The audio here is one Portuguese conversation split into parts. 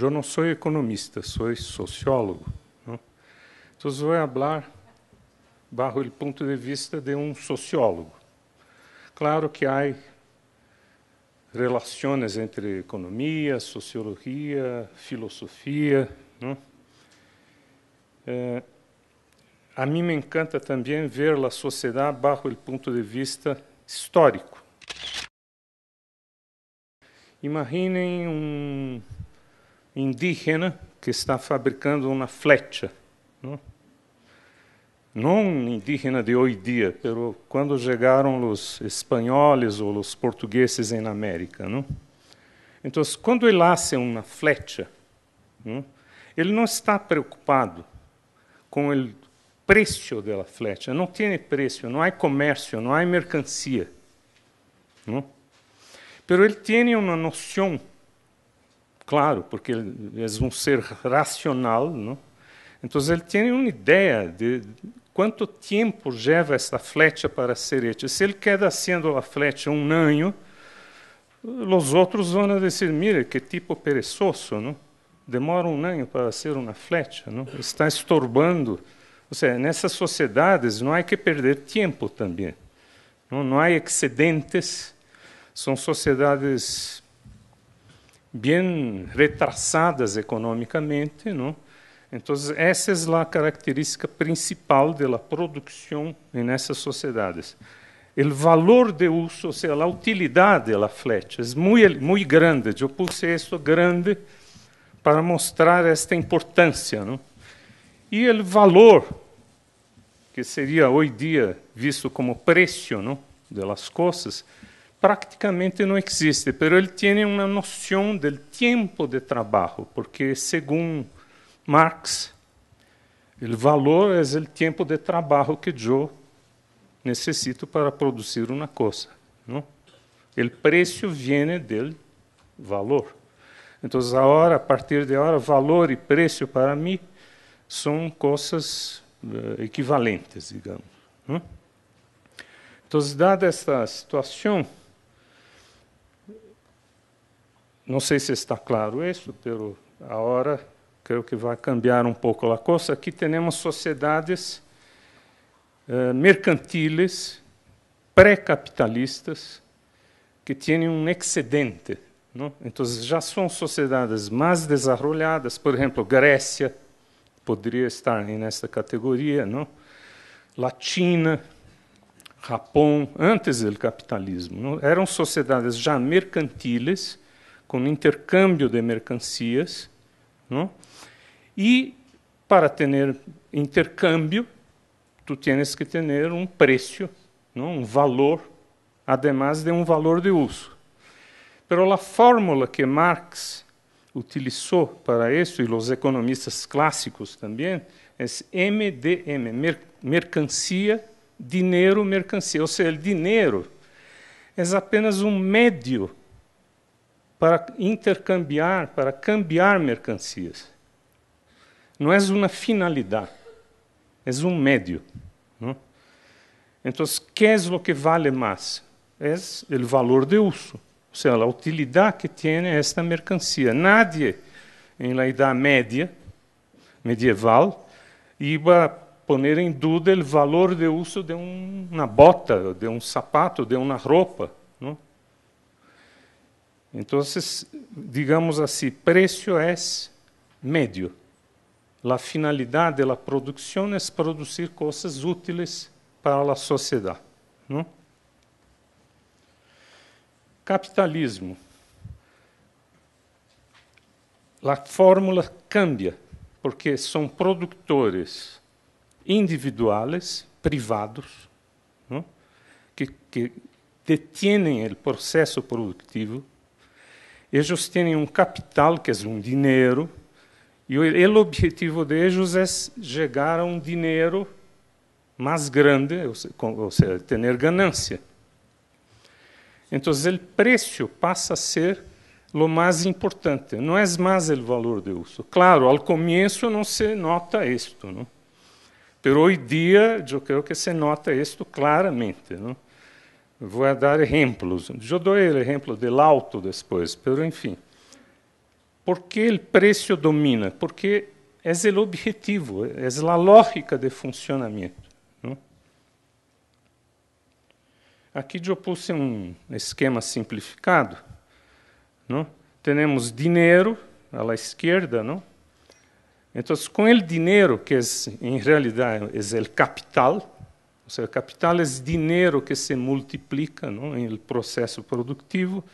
Eu não sou economista, sou sociólogo. Né? Então, vou falar barro o ponto de vista de um sociólogo. Claro que há relações entre economia, sociologia, filosofia. Né? É, a mim me encanta também ver a sociedade barro o ponto de vista histórico. Imaginem um indígena que está fabricando uma flecha. Não? não indígena de hoje dia, mas quando chegaram os espanhóis ou os portugueses na América, não? Então, quando ele hace uma flecha, não? ele não está preocupado com o preço da flecha. Não tem preço, não há comércio, não há mercancia. Não? ele tem uma noção claro, porque ele é um ser racional, não? então ele tem uma ideia de quanto tempo leva essa flecha para ser hecha. Se ele queda sendo a flecha um ano, os outros vão dizer, mira, que tipo perezoso, não? demora um ano para ser uma flecha, não? está estorbando. Ou seja, nessas sociedades não há que perder tempo também. Não, não há excedentes, são sociedades bem retrasadas economicamente, não? Então, essa é a característica principal da produção nessas sociedades. O valor de uso, ou seja, a utilidade da flecha é muito, muito grande. Eu puse isso grande para mostrar esta importância. Não? E o valor, que seria hoje dia visto como preço não, das coisas, praticamente não existe, pero ele tem uma noção do tempo de trabalho, porque segundo Marx, o valor é o tempo de trabalho que eu necessito para produzir uma coisa. Não? O preço vem do valor. Então, agora, a partir de agora, valor e preço para mim são coisas eh, equivalentes, digamos. Não? Então, dada essa situação, não sei se está claro isso, pero hora creio que vai cambiar um pouco a coisa. Aqui temos sociedades eh, mercantiles pré-capitalistas que têm um excedente. Não? Então, já são sociedades mais desenvolvidas, por exemplo, Grécia poderia estar nesta categoria, não? Latina, Japão, antes do capitalismo. Não? Eram sociedades já mercantiles com intercâmbio de mercancias. Não? E para ter intercâmbio, tu tens que ter um preço, não? um valor, además de um valor de uso. Pero a fórmula que Marx utilizou para isso, e os economistas clássicos também, é MDM, mer mercancia, dinheiro, mercancia. Ou seja, o dinheiro é apenas um médio para intercambiar, para cambiar mercancias. Não é uma finalidade, é um meio. Não? Então, que é o que vale mais? É o valor de uso, ou seja, a utilidade que tem esta mercancia. Nadie, em la Idade Média, medieval, iba poner em dúvida o valor de uso de uma bota, de um sapato, de uma roupa. Não? Então, digamos assim, preço é médio. A finalidade da produção é produzir coisas úteis para a sociedade. Não? Capitalismo. A fórmula cambia, porque são produtores individuais, privados, não? que, que detêm o processo produtivo eles têm um capital, que é um dinheiro, e o objetivo deles é chegar a um dinheiro mais grande, ou seja, ter ganância. Então, o preço passa a ser o mais importante, não é mais o valor de uso. Claro, ao começo não se nota isto, não? Pero hoje dia, eu creio que se nota isto claramente, não? Vou dar exemplos. Eu dou é o exemplo do auto depois, mas enfim. Por que o preço domina? Porque é o objetivo, é a lógica de funcionamento. Não? Aqui eu pus um esquema simplificado. Não? Temos dinheiro à esquerda, não? Então, com o dinheiro, que é, em realidade é o capital, ou seja, capital é dinheiro que se multiplica no processo produtivo.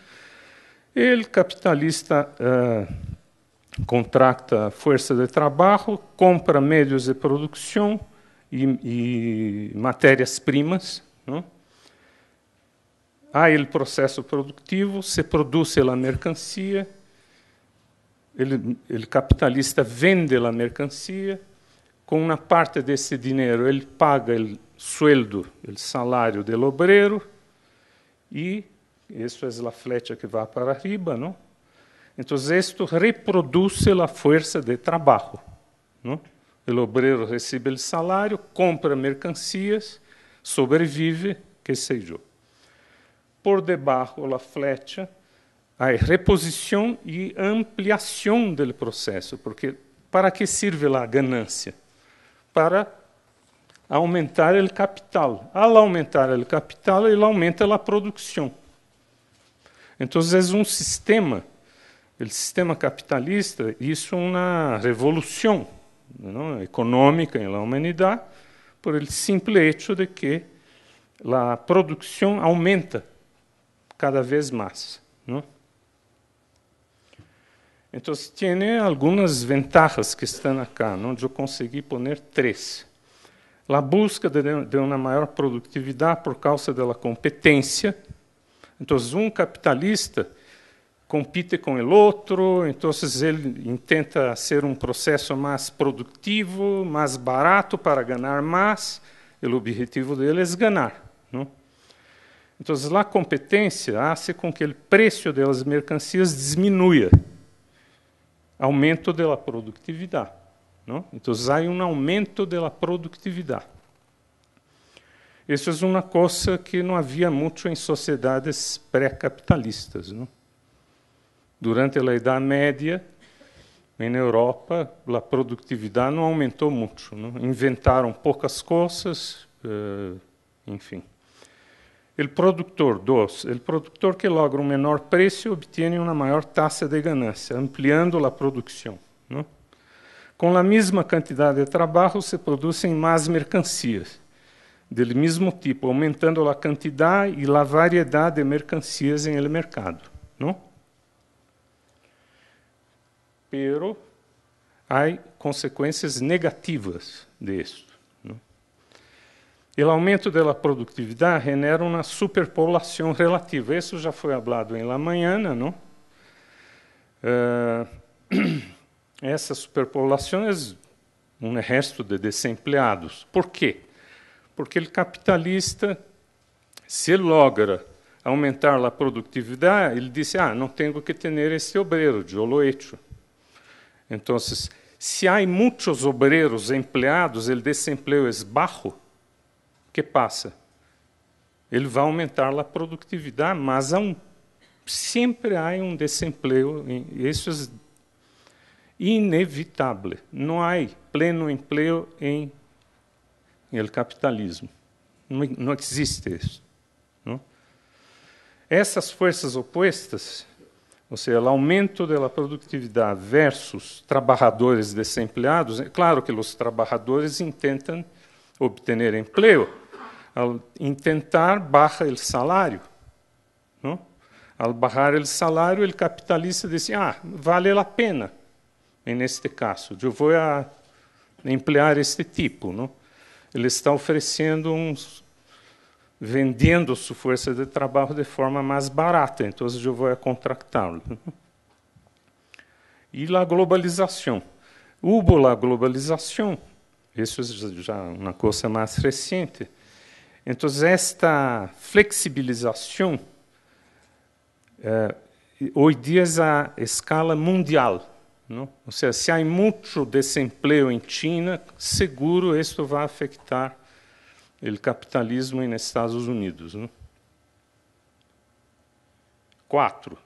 O capitalista uh, contrata força de trabalho, compra meios de produção e, e matérias-primas. Há o processo produtivo, se produz a mercancia, ele, capitalista vende a mercancia, com uma parte desse dinheiro ele paga o sueldo, o salário do obreiro, e isso é a flecha que vai para arriba, não? Então, isto reproduz a força de trabalho. Não? O obreiro recebe o salário, compra mercancias, sobrevive, que seja. Por debaixo, a flecha, a reposição e ampliação do processo, porque para que serve lá a ganância? para aumentar o capital. Ao aumentar o capital, ele aumenta a produção. Então, é um sistema, o sistema capitalista, isso é uma revolução não, é? econômica na humanidade, por ele simples hecho de que a produção aumenta cada vez mais. Não? É? Então, tem algumas vantagens que estão aqui, onde eu consegui pôr três. A busca de, de uma maior produtividade por causa da competência. Então, um capitalista compite com o outro, então ele tenta ser um processo mais produtivo, mais barato para ganhar mais. O objetivo dele é ganhar. Não? Então, a competência hace com que o preço das mercancias diminua aumento da produtividade. Então, há um aumento da produtividade. Isso é uma coisa que não havia muito em sociedades pré-capitalistas. Durante a Idade Média, na Europa, a produtividade não aumentou muito. Não? Inventaram poucas coisas, eh, enfim o produtor dos, o produtor que logra um menor preço obtém uma maior taxa de ganância, ampliando a produção. Não? Né? Com a mesma quantidade de trabalho se produzem mais mercancias, do mesmo tipo, aumentando a quantidade e a variedade de mercancias em ele mercado. Não? Né? Pero há consequências negativas disso. E O aumento da produtividade genera uma superpopulação relativa. Isso já foi falado em la Manhana. não? Eh, essa superpopulação é um resto de desempleados. Por quê? Porque o capitalista se logra aumentar a produtividade, ele disse: ah, não tenho que ter esse obreiro, de lo Então, se há muitos obreiros empregados, o desemprego é baixo que passa? Ele vai aumentar a produtividade, mas há um, sempre há um desemprego, isso é inevitável. Não há pleno emprego em, em capitalismo. Não, não existe isso. Não? Essas forças opostas ou seja, o aumento da produtividade versus trabalhadores desempleados, é claro que os trabalhadores intentam obter emprego, ao intentar baja o salário, não, ao barrar o salário o capitalista dice, ah, vale a pena neste caso, eu vou a emplear este tipo, não, Ele está oferecendo uns vendendo sua força de trabalho de forma mais barata, então eu vou contratá-lo. E a globalização. Houve a globalização, isso é já uma coisa mais recente, então, esta flexibilização eh, hoje é a escala mundial. Não? Ou seja, se há muito desemprego em China, seguro isso vai afetar o capitalismo nos Estados Unidos. Não? Quatro.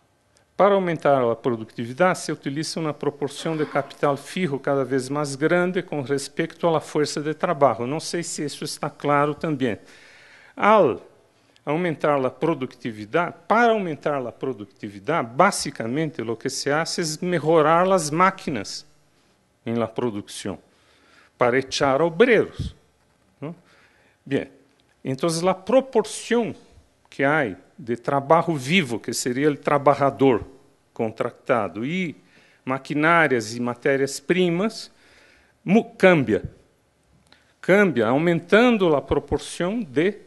Para aumentar a produtividade, se utiliza uma proporção de capital firro cada vez mais grande com respeito à força de trabalho. Não sei se isso está claro também. Al aumentar a produtividade, para aumentar a produtividade, basicamente o que se faz é melhorar as máquinas em la produção, para echar obreros. Bem, então a proporção que há de trabalho vivo, que seria o trabalhador contratado, e maquinárias e matérias-primas, cambia. Cambia, aumentando a proporção de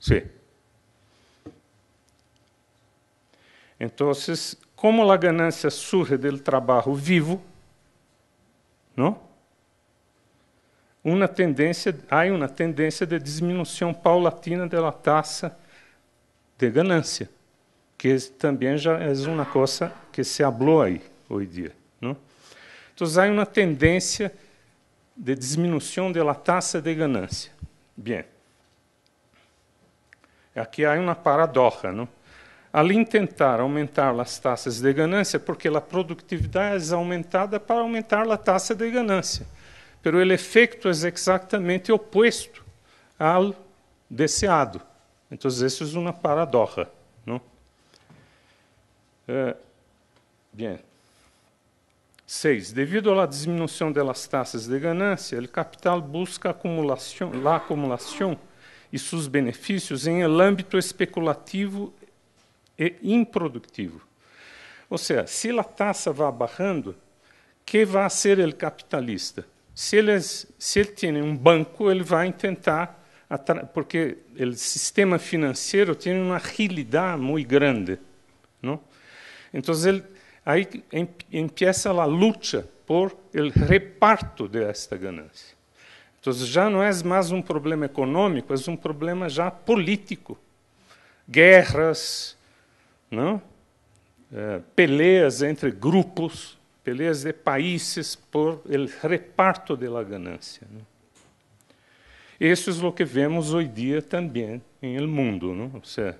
Sim. Então, como a ganância surge do trabalho vivo, não? Uma tendência, hay de diminuição paulatina da la tasa de ganância, que também já é uma coisa que se falou aí hoje dia. Não? Então, há uma tendência de diminuição da taxa de ganância. Bem, Aqui há uma paradoxa. Não? Além tentar aumentar as taxas de ganância, porque a produtividade é aumentada para aumentar a taxa de ganância. Mas o efeito é exatamente oposto ao desejado. Então, isso é uma paradoxa. Não? É, bem. seis. Devido à diminuição das taxas de ganância, o capital busca acumulação, a acumulação e seus benefícios em um âmbito especulativo e improdutivo. Ou seja, se a taxa vai barrando, que vai ser o capitalista? Se ele, se ele tem um banco, ele vai tentar, porque o sistema financeiro tem uma agilidade muito grande. Não? Então, ele, aí empieza a luta por o reparto desta ganância. Então, já não é mais um problema econômico, é um problema já político. Guerras, não? É, peleas entre grupos, peleas de países por el reparto da ganância. Não? Isso é o que vemos hoje dia também em el mundo. Não? Ou seja,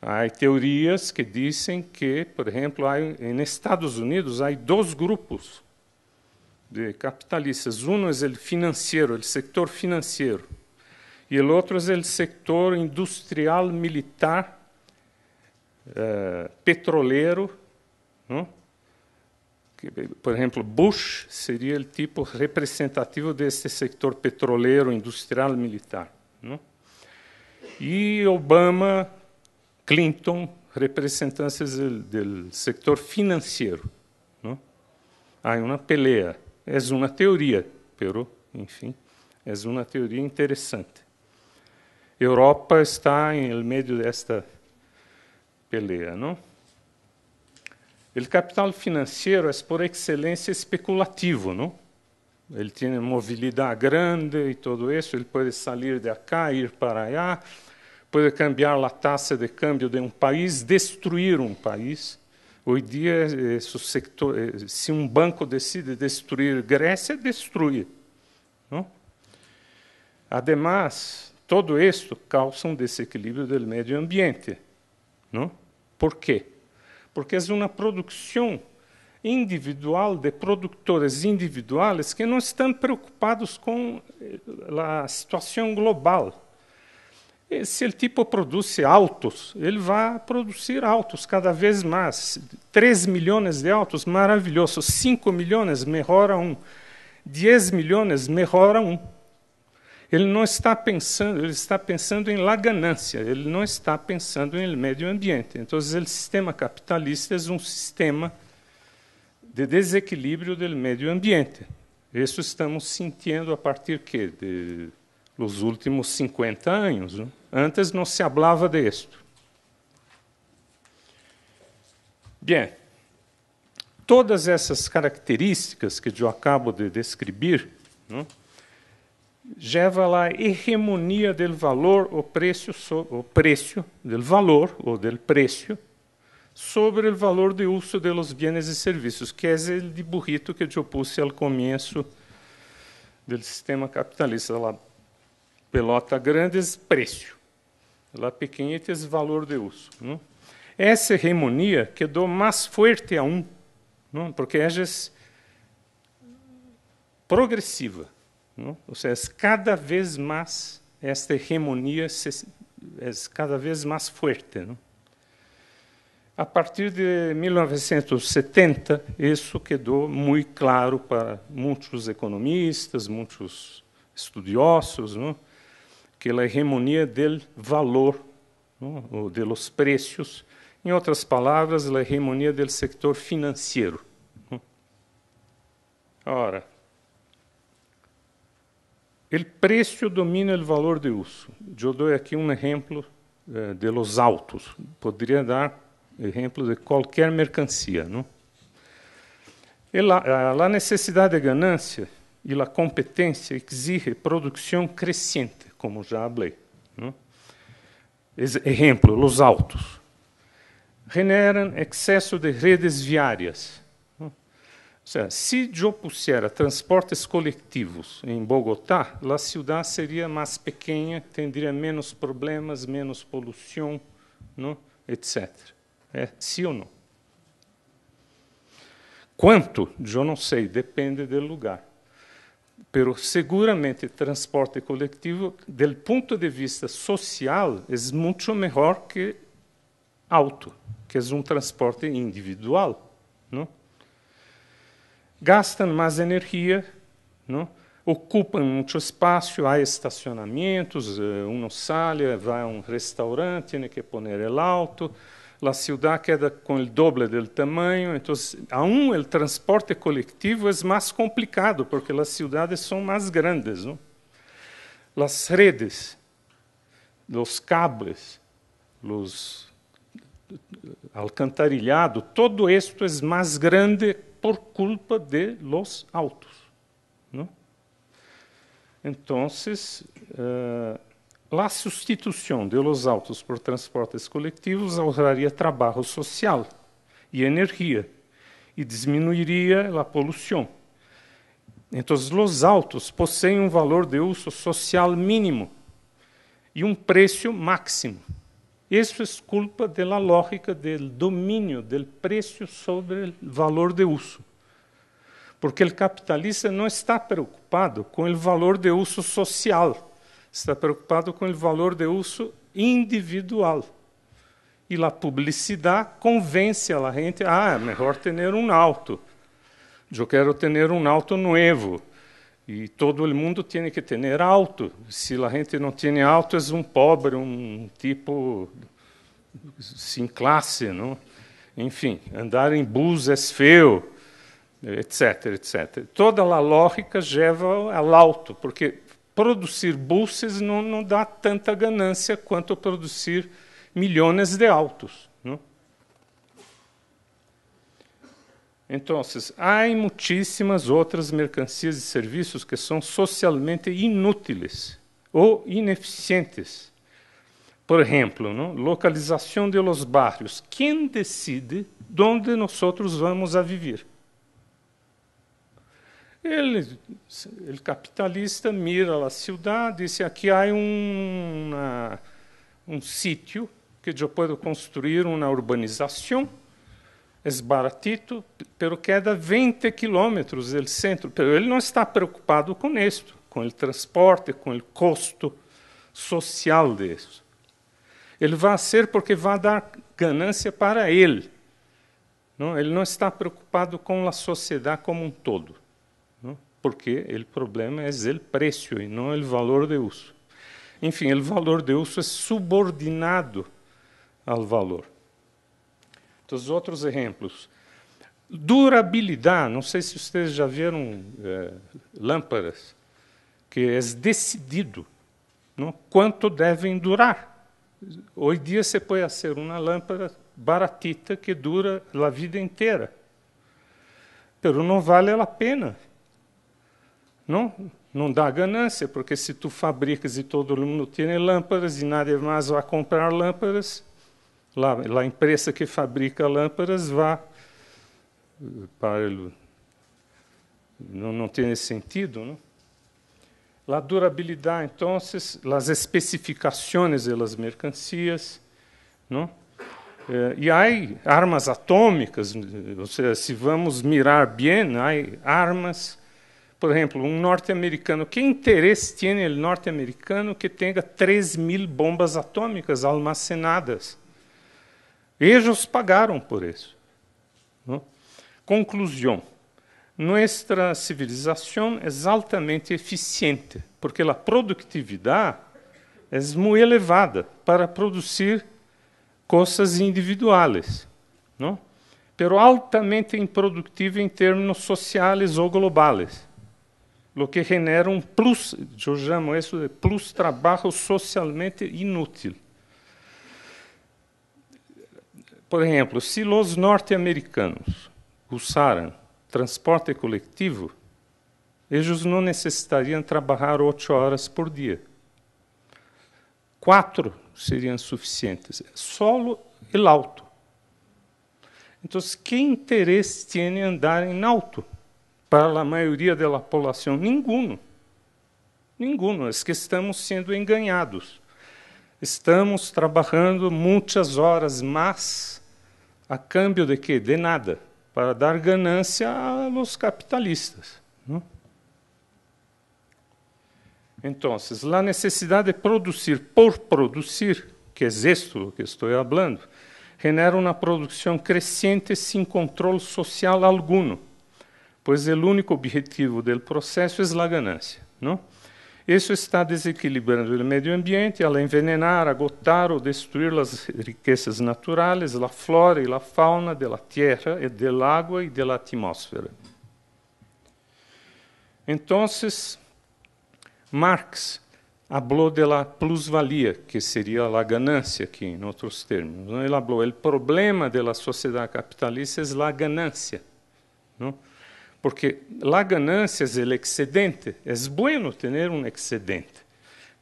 há teorias que dizem que, por exemplo, em Estados Unidos, há dois grupos de capitalistas. Um é o financeiro, o setor financeiro, e o outro é o setor industrial, militar, eh, petroleiro. Não? Por exemplo, Bush seria o tipo representativo desse setor petroleiro, industrial, militar. Não? E Obama, Clinton, representantes do, do setor financeiro. Não? Há uma peleia é uma teoria, pero, enfim, é uma teoria interessante. Europa está em meio desta peleia, não? O capital financeiro é por excelência especulativo, não? Ele tem mobilidade grande e tudo isso, ele pode sair de cá, ir para lá, pode cambiar a taxa de câmbio de um país, destruir um país. Hoje dia, sector, se um banco decide destruir Grécia, destrui. Não? Ademais, todo isto causa um desequilíbrio do meio ambiente. Não? Por quê? Porque é uma produção individual de produtores individuais que não estão preocupados com eh, a situação global se ele tipo produz autos, ele vai produzir autos cada vez mais. 3 milhões de autos, maravilhoso. 5 milhões, melhora um. 10 milhões, melhora um. Ele não está pensando, ele está pensando em la ganância, ele não está pensando em meio ambiente. Então, é o sistema capitalista é um sistema de desequilíbrio do meio ambiente. Isso estamos sentindo a partir que de, dos últimos 50 anos. não? Antes não se falava disto. Bem, todas essas características que eu acabo de descrever, leva lá à hegemonia do valor ou preço, o preço del valor ou del preço sobre o valor de uso de los bienes e serviços, que é o burrito que eu pus ao começo do sistema capitalista. lá pelota grandes preço. La pequenites valor de uso. não? Né? Essa hegemonia quedou mais forte um, não? Né? porque é progressiva. não? Né? Ou seja, é cada vez mais esta hegemonia se, é cada vez mais forte. não? A partir de 1970, isso quedou muito claro para muitos economistas, muitos estudiosos, não? que é a hegemonia del valor, ou de los preços. em outras palavras, a é hegemonia del sector financeiro. Ora, el preço domina o valor de uso. Eu dou aqui um exemplo eh, de los autos. Poderia dar exemplo de qualquer mercancia. Não? La, necessidade de ganância e la competência exige produção crescente como já falei. Né? Exemplo, Los Altos. Generam excesso de redes viárias. Né? Seja, se eu pusiera transportes coletivos em Bogotá, a cidade seria mais pequena, teria menos problemas, menos poluição, não? Né? etc. É sim ou não? Quanto? Eu não sei, depende do lugar pero seguramente transporte coletivo, del ponto de vista social, é muito melhor que auto, que é um transporte individual. Não? Gastam mais energia, não? ocupam muito espaço, há estacionamentos, eh, um sai, vai a um restaurante, tem que pôr el auto a cidade queda com o dobro do tamanho, então, aún o transporte coletivo é mais complicado, porque as cidades são mais grandes. Não? As redes, os cabos, os alcantarilhado, todo isto é mais grande por culpa de los autos. Não? Então, uh, eh, La substituição de los autos por transportes colectivos ahorraria trabalho social e energia e diminuiria a poluição. Então, os autos possuem um valor de uso social mínimo e um preço máximo. Isso é culpa da lógica do domínio do preço sobre o valor de uso. Porque o capitalista não está preocupado com o valor de uso social está preocupado com o valor de uso individual. E a publicidade convence a gente, ah, é melhor ter um auto. Eu quero ter um auto novo. E todo mundo tem que ter auto. Se a gente não tem auto, é um pobre, um tipo sem classe, não? Enfim, andar em bus é feio, etc, etc. Toda a lógica leva ao auto, porque produzir bolsas não, não dá tanta ganância quanto produzir milhões de autos. Não? Então, há muitíssimas outras mercancias e serviços que são socialmente inúteis ou ineficientes. Por exemplo, não? localização de los barrios. Quem decide onde nós vamos a viver? Ele, ele capitalista mira a cidade e diz aqui há um, uma, um sítio que eu posso construir uma urbanização, é baratito, é queda 20 quilômetros do centro. ele não está preocupado com isto, com o transporte, com o custo social disso. Ele vai ser porque vai dar ganância para ele. Não, ele não está preocupado com a sociedade como um todo porque o problema é o preço e não o valor de uso. Enfim, o valor de uso é subordinado ao valor. os outros exemplos, durabilidade. Não sei se vocês já viram é, lâmpadas que é decidido não? quanto devem durar. Hoje em dia você pode ser uma lâmpada baratita que dura a vida inteira, mas não vale a pena não, não dá ganância, porque se tu fabricas e todo mundo tem lâmpadas e nada mais vai comprar lâmpadas, lá, lá a empresa que fabrica lâmpadas vá para Não, não tem sentido, não? A durabilidade, então, as especificações das mercancias, não? É, e há armas atômicas, ou seja, se vamos mirar bem, há né, armas por exemplo, um norte-americano, que interesse tem o norte-americano que tenha 3 mil bombas atômicas almacenadas? Eles pagaram por isso. Não? Conclusão. Nossa civilização é altamente eficiente, porque a produtividade é muito elevada para produzir coisas individuais, não? pero altamente improdutiva em termos sociais ou globais lo que genera um plus, eu chamo isso de plus trabalho socialmente inútil. Por exemplo, se os norte-americanos usaram transporte coletivo, eles não necessitariam trabalhar oito horas por dia. Quatro seriam suficientes, solo e alto. Então, que interesse tem em andar em alto? para a maioria da população? Ninguno. Ninguno. É que estamos sendo enganados. Estamos trabalhando muitas horas, mas a câmbio de quê? De nada. Para dar ganância aos capitalistas. Não? Então, a necessidade de produzir por produzir, que é isto que estou falando, genera uma produção crescente sem controle social alguno pois o único objetivo do processo é a ganância. Não? Isso está desequilibrando o meio ambiente ao envenenar, agotar ou destruir as riquezas naturais, a flora e a fauna da terra, e da água e da atmosfera. Então, Marx falou da plusvalia, que seria a ganância aqui, em outros termos. Ele falou: o problema da sociedade capitalista é a ganância. Não? porque a ganância é o excedente. é bueno ter um excedente.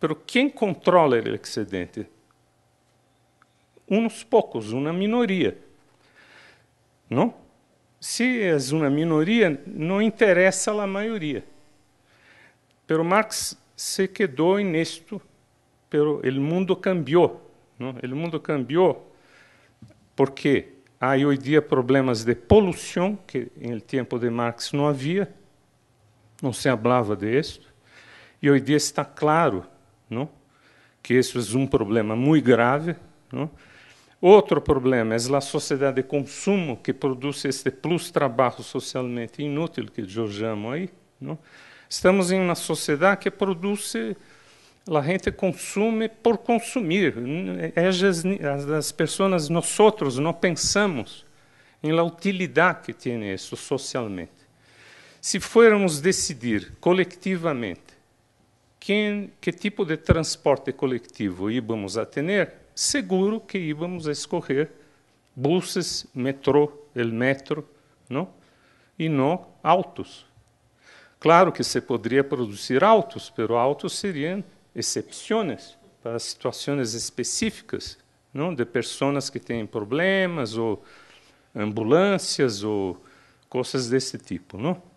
mas quem controla o excedente? Uns poucos, uma minoria. Não? Se é uma minoria, não interessa a maioria. Mas Marx se quedou nisto, Mas o mundo cambiou. o mundo cambiou porque Aí hoje dia problemas de poluição, que no tempo de Marx não havia, não se falava disso. E hoje dia está claro não? que isso é um problema muito grave. Não? Outro problema é a sociedade de consumo que produz este plus trabalho socialmente inútil que eu chamo aí. Não? Estamos em uma sociedade que produz a gente consome por consumir. É as pessoas, nós outros, não pensamos em la utilidade que tem isso socialmente. Se formos decidir coletivamente quem, que tipo de transporte coletivo íbamos a ter, seguro que íbamos a escorrer buses, metrô, el metro, não? e não autos. Claro que se poderia produzir autos, pero autos seriam exceções, para situações específicas, não de pessoas que têm problemas ou ambulâncias ou coisas desse tipo, não?